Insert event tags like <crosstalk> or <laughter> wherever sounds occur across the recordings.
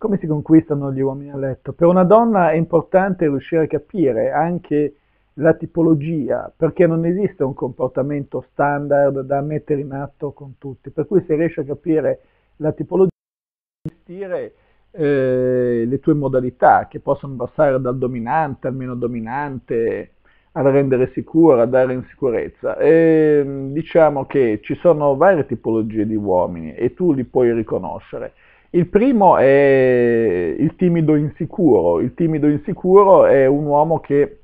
come si conquistano gli uomini a letto? Per una donna è importante riuscire a capire anche la tipologia, perché non esiste un comportamento standard da mettere in atto con tutti, per cui se riesci a capire la tipologia, gestire eh, le tue modalità, che possono passare dal dominante al meno dominante, al rendere sicura, a dare in sicurezza. E, ehm, diciamo che ci sono varie tipologie di uomini e tu li puoi riconoscere. Il primo è il timido insicuro. Il timido insicuro è un uomo che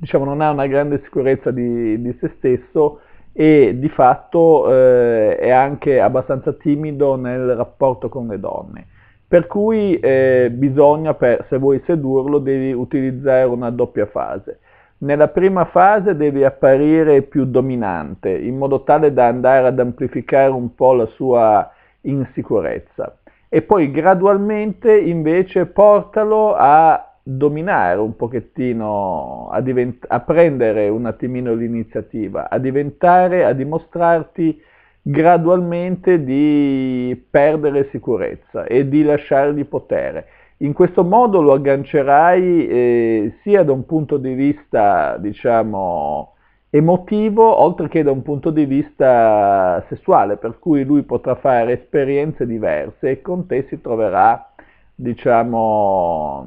diciamo, non ha una grande sicurezza di, di se stesso e di fatto eh, è anche abbastanza timido nel rapporto con le donne. Per cui eh, bisogna, per, se vuoi sedurlo, devi utilizzare una doppia fase. Nella prima fase devi apparire più dominante, in modo tale da andare ad amplificare un po' la sua insicurezza e poi gradualmente invece portalo a dominare un pochettino, a, divent- a prendere un attimino l'iniziativa, a diventare, a dimostrarti gradualmente di perdere sicurezza e di lasciargli potere. In questo modo lo aggancerai eh, sia da un punto di vista, diciamo, emotivo oltre che da un punto di vista sessuale, per cui lui potrà fare esperienze diverse e con te si troverà, diciamo,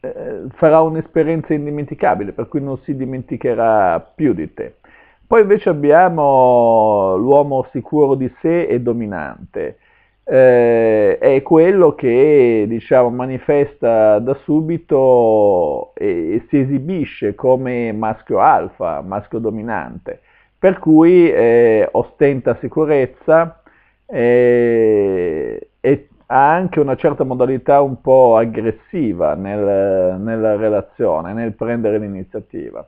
eh, farà un'esperienza indimenticabile, per cui non si dimenticherà più di te. Poi invece abbiamo l'uomo sicuro di sé e dominante eh, è quello che diciamo, manifesta da subito e, si esibisce come maschio alfa, maschio dominante, per cui eh, ostenta sicurezza eh, e ha anche una certa modalità un po' aggressiva nel, nella relazione, nel prendere l'iniziativa.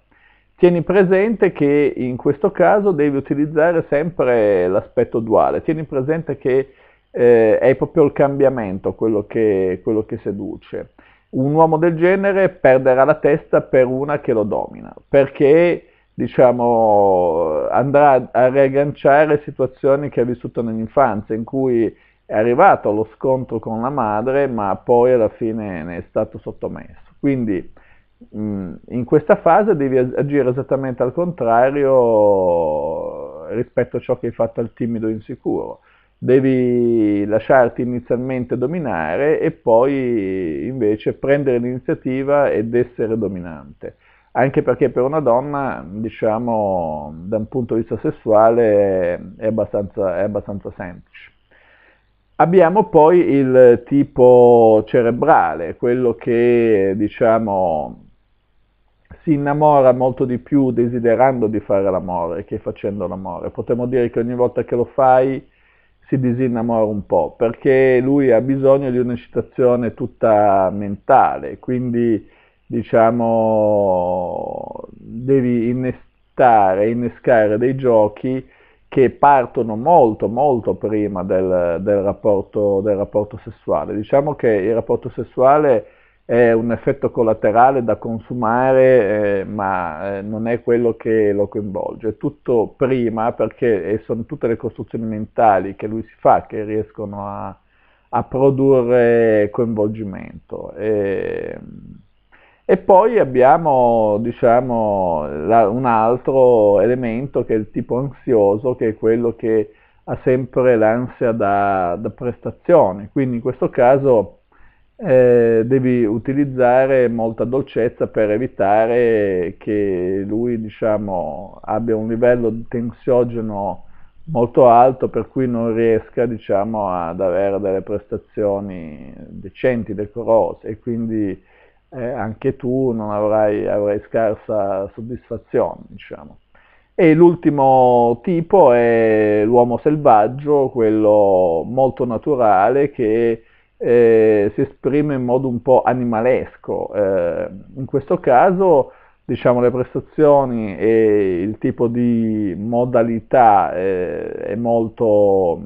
Tieni presente che in questo caso devi utilizzare sempre l'aspetto duale, tieni presente che eh, è proprio il cambiamento quello che, quello che seduce. Un uomo del genere perderà la testa per una che lo domina, perché diciamo, andrà a riagganciare situazioni che ha vissuto nell'infanzia, in cui è arrivato allo scontro con la madre, ma poi alla fine ne è stato sottomesso. Quindi mh, in questa fase devi agire esattamente al contrario rispetto a ciò che hai fatto al timido insicuro devi lasciarti inizialmente dominare e poi invece prendere l'iniziativa ed essere dominante. Anche perché per una donna, diciamo, da un punto di vista sessuale è abbastanza, è abbastanza semplice. Abbiamo poi il tipo cerebrale, quello che diciamo si innamora molto di più desiderando di fare l'amore che facendo l'amore. Potremmo dire che ogni volta che lo fai si disinnamora un po', perché lui ha bisogno di un'eccitazione tutta mentale, quindi diciamo devi innestare, innescare dei giochi che partono molto, molto prima del, del, rapporto, del rapporto sessuale. Diciamo che il rapporto sessuale è un effetto collaterale da consumare, eh, ma eh, non è quello che lo coinvolge. È tutto prima perché sono tutte le costruzioni mentali che lui si fa che riescono a, a produrre coinvolgimento. E, e poi abbiamo diciamo, la, un altro elemento che è il tipo ansioso, che è quello che ha sempre l'ansia da, da prestazione. Quindi in questo caso eh, devi utilizzare molta dolcezza per evitare che lui diciamo, abbia un livello di tensiogeno molto alto per cui non riesca diciamo, ad avere delle prestazioni decenti, decorose e quindi eh, anche tu non avrai, avrai scarsa soddisfazione. Diciamo. E l'ultimo tipo è l'uomo selvaggio, quello molto naturale che eh, si esprime in modo un po' animalesco. Eh, in questo caso diciamo, le prestazioni e il tipo di modalità eh, è molto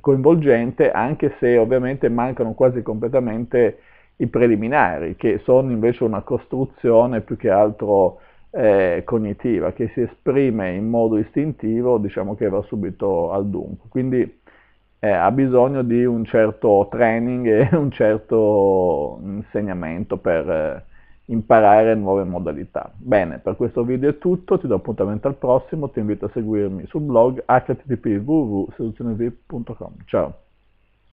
coinvolgente, anche se ovviamente mancano quasi completamente i preliminari, che sono invece una costruzione più che altro eh, cognitiva, che si esprime in modo istintivo, diciamo che va subito al dunque. Quindi, eh, ha bisogno di un certo training e <laughs> un certo insegnamento per eh, imparare nuove modalità. Bene, per questo video è tutto, ti do appuntamento al prossimo, ti invito a seguirmi sul blog http www.seduzionevip.com. Ciao!